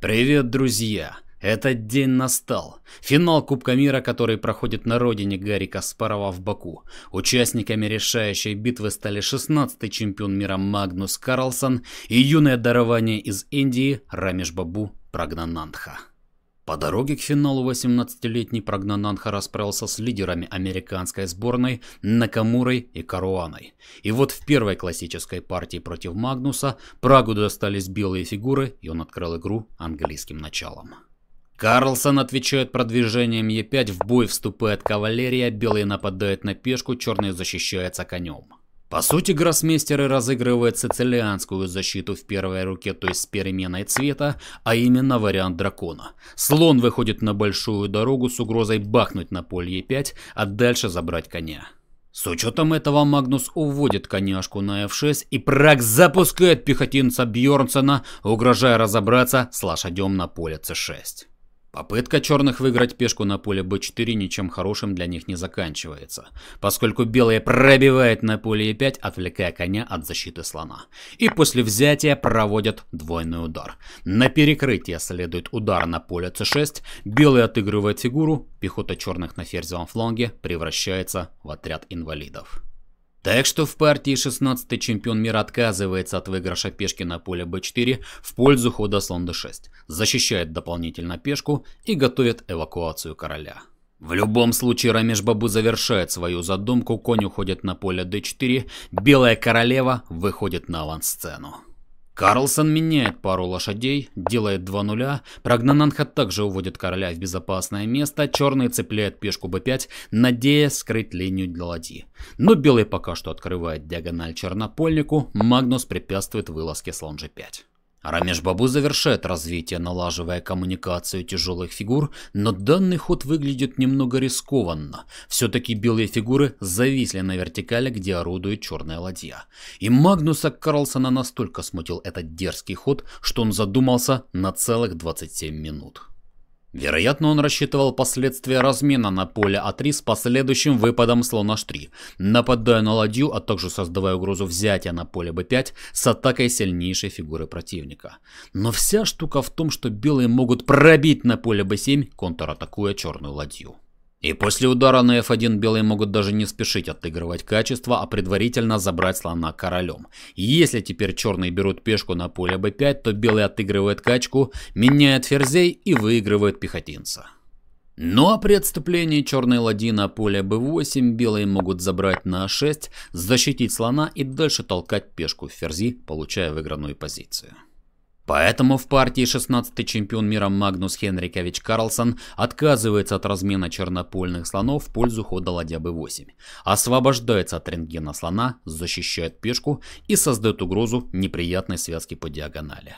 Привет, друзья! Этот день настал. Финал Кубка мира, который проходит на родине Гарри Каспарова в Баку. Участниками решающей битвы стали 16-й чемпион мира Магнус Карлсон и юное дарование из Индии Рамеш Бабу Прагнанандха. По дороге к финалу 18-летний Прогнананха расправился с лидерами американской сборной Накамурой и Каруаной. И вот в первой классической партии против Магнуса Прагу достались белые фигуры, и он открыл игру английским началом. Карлсон отвечает продвижением Е5, в бой вступает кавалерия, белые нападают на пешку, черные защищаются конем. По сути, гроссмейстеры разыгрывают сицилианскую защиту в первой руке, то есть с переменой цвета, а именно вариант дракона. Слон выходит на большую дорогу с угрозой бахнуть на поле Е5, а дальше забрать коня. С учетом этого Магнус уводит коняшку на F6 и Праг запускает пехотинца Бьорнсона, угрожая разобраться с лошадем на поле C6. Попытка а черных выиграть пешку на поле b4 ничем хорошим для них не заканчивается, поскольку белые пробивают на поле e5, отвлекая коня от защиты слона. И после взятия проводят двойный удар. На перекрытие следует удар на поле c6, белые отыгрывают фигуру, пехота черных на ферзевом фланге превращается в отряд инвалидов. Так что в партии 16 чемпион мира отказывается от выигрыша пешки на поле b4 в пользу хода слон d6, защищает дополнительно пешку и готовит эвакуацию короля. В любом случае Рамеш Бабу завершает свою задумку, конь уходит на поле d4, белая королева выходит на авансцену. Карлсон меняет пару лошадей, делает два нуля, Прогнананха также уводит короля в безопасное место, черный цепляет пешку b5, надеясь скрыть линию для ладьи. Но белый пока что открывает диагональ чернопольнику, Магнус препятствует вылазке слон g5. Рамеш-бабу завершает развитие, налаживая коммуникацию тяжелых фигур, но данный ход выглядит немного рискованно. Все-таки белые фигуры зависли на вертикали, где орудует черная ладья. И Магнуса Карлсона настолько смутил этот дерзкий ход, что он задумался на целых 27 минут. Вероятно, он рассчитывал последствия размена на поле А3 с последующим выпадом слона H3, нападая на ладью, а также создавая угрозу взятия на поле B5 с атакой сильнейшей фигуры противника. Но вся штука в том, что белые могут пробить на поле B7, контратакуя черную ладью. И после удара на f1 белые могут даже не спешить отыгрывать качество, а предварительно забрать слона королем. Если теперь черные берут пешку на поле b5, то белые отыгрывают качку, меняют ферзей и выигрывают пехотинца. Ну а при отступлении черной ладьи на поле b8 белые могут забрать на a6, защитить слона и дальше толкать пешку в ферзи, получая выигранную позицию. Поэтому в партии 16-й чемпион мира Магнус Хенрикович Карлсон отказывается от размена чернопольных слонов в пользу хода ладья b8, освобождается от рентгена слона, защищает пешку и создает угрозу неприятной связки по диагонали.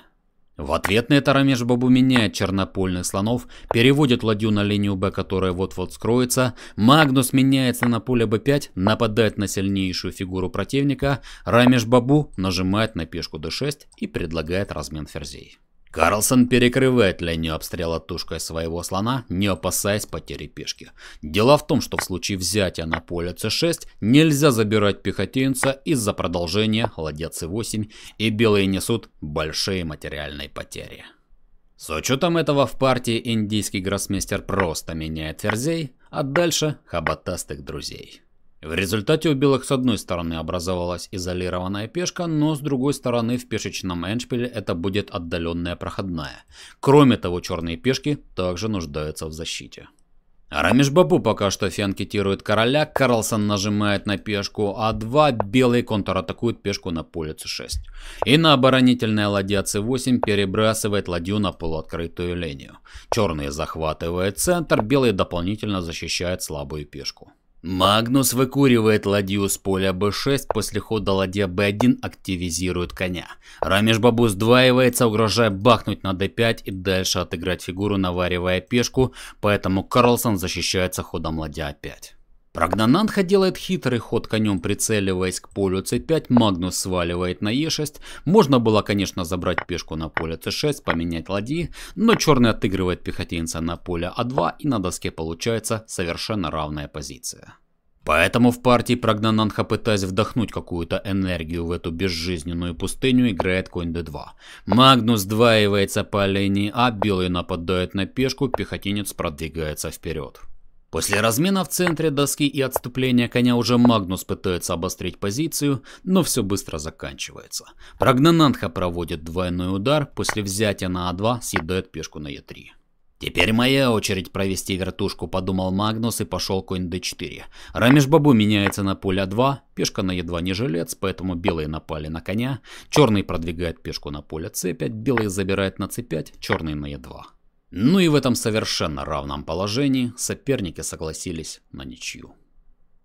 В ответ на это Рамеш Бабу меняет чернопольных слонов, переводит ладью на линию Б, которая вот-вот скроется, Магнус меняется на поле Б5, нападает на сильнейшую фигуру противника, Рамеш Бабу нажимает на пешку D6 и предлагает размен ферзей. Карлсон перекрывает линию обстрела тушкой своего слона, не опасаясь потери пешки. Дело в том, что в случае взятия на поле c6 нельзя забирать пехотинца из-за продолжения ладья c8 и белые несут большие материальные потери. С учетом этого в партии индийский гроссмейстер просто меняет ферзей, а дальше хабатастых друзей. В результате у белых с одной стороны образовалась изолированная пешка, но с другой стороны в пешечном эндшпиле это будет отдаленная проходная. Кроме того, черные пешки также нуждаются в защите. Рамиш Бабу пока что фианкетирует короля, Карлсон нажимает на пешку А2, белые контратакуют пешку на поле c 6 И на оборонительной ладья c 8 перебрасывает ладью на полуоткрытую линию. Черные захватывают центр, белые дополнительно защищают слабую пешку. Магнус выкуривает ладью с поля b6, после хода ладья b1 активизирует коня. Рамеш Бабу сдваивается, угрожая бахнуть на d5 и дальше отыграть фигуру, наваривая пешку, поэтому Карлсон защищается ходом ладья a5. Прогнананха делает хитрый ход конем, прицеливаясь к полю c5, Магнус сваливает на e6. Можно было, конечно, забрать пешку на поле c6, поменять ладьи, но черный отыгрывает пехотинца на поле a а 2 и на доске получается совершенно равная позиция. Поэтому в партии Прогнананха, пытаясь вдохнуть какую-то энергию в эту безжизненную пустыню, играет конь d2. Магнус дваивается по линии А, белый нападает на пешку, пехотинец продвигается вперед. После размена в центре доски и отступления коня уже Магнус пытается обострить позицию, но все быстро заканчивается. Прагнананха проводит двойной удар, после взятия на А2 съедает пешку на Е3. «Теперь моя очередь провести вертушку», — подумал Магнус и пошел конь d4. Рамиш Бабу меняется на поле А2, пешка на Е2 не жилец, поэтому белые напали на коня, черный продвигает пешку на поле c5, белый забирает на c5, черный на Е2. Ну и в этом совершенно равном положении соперники согласились на ничью.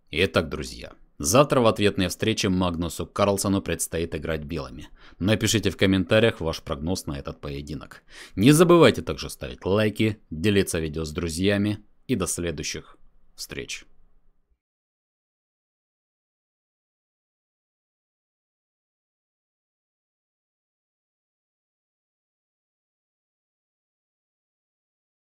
Итак, друзья, завтра в ответной встрече Магнусу Карлсону предстоит играть белыми. Напишите в комментариях ваш прогноз на этот поединок. Не забывайте также ставить лайки, делиться видео с друзьями и до следующих встреч.